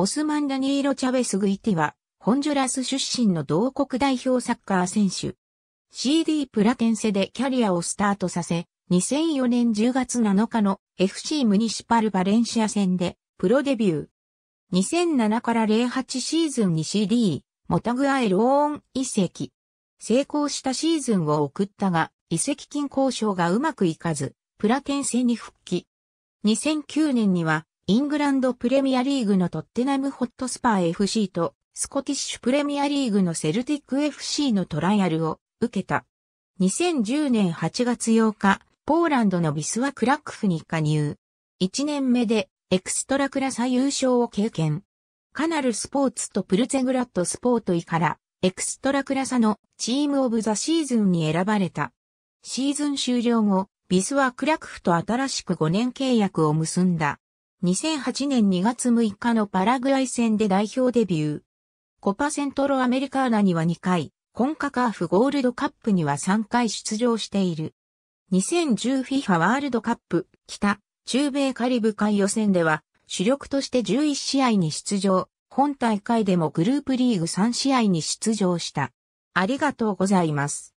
オスマン・ダニーロ・チャベス・グイティは、ホンジュラス出身の同国代表サッカー選手。CD プラテンセでキャリアをスタートさせ、2004年10月7日の FC ムニシパル・バレンシア戦でプロデビュー。2007から08シーズンに CD、モタグアエローン移籍。成功したシーズンを送ったが、移籍金交渉がうまくいかず、プラテンセに復帰。2009年にはイングランドプレミアリーグのトッテナムホットスパー FC とスコティッシュプレミアリーグのセルティック FC のトライアルを受けた。2010年8月8日、ポーランドのビスワクラックフに加入。1年目でエクストラクラサ優勝を経験。カナルスポーツとプルゼグラットスポートイからエクストラクラサのチームオブザシーズンに選ばれた。シーズン終了後、ビスワクラックフと新しく5年契約を結んだ。2008年2月6日のパラグアイ戦で代表デビュー。コパセントロアメリカーナには2回、コンカカーフゴールドカップには3回出場している。2 0 1 0ィ i ファワールドカップ北中米カリブ海予選では主力として11試合に出場、本大会でもグループリーグ3試合に出場した。ありがとうございます。